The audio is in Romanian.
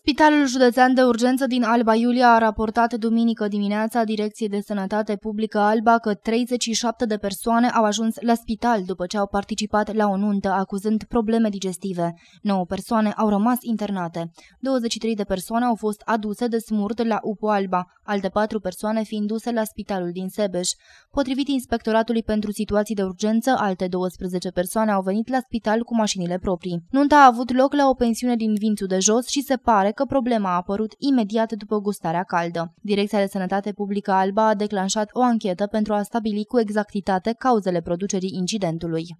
Spitalul Județean de Urgență din Alba Iulia a raportat duminică dimineața Direcției de Sănătate Publică Alba că 37 de persoane au ajuns la spital după ce au participat la o nuntă acuzând probleme digestive. 9 persoane au rămas internate. 23 de persoane au fost aduse de smurt la UPO Alba, alte 4 persoane fiind duse la spitalul din Sebeș. Potrivit Inspectoratului pentru Situații de Urgență, alte 12 persoane au venit la spital cu mașinile proprii. Nunta a avut loc la o pensiune din Vințu de Jos și se pare pare că problema a apărut imediat după gustarea caldă. Direcția de Sănătate Publică Alba a declanșat o anchetă pentru a stabili cu exactitate cauzele producerii incidentului.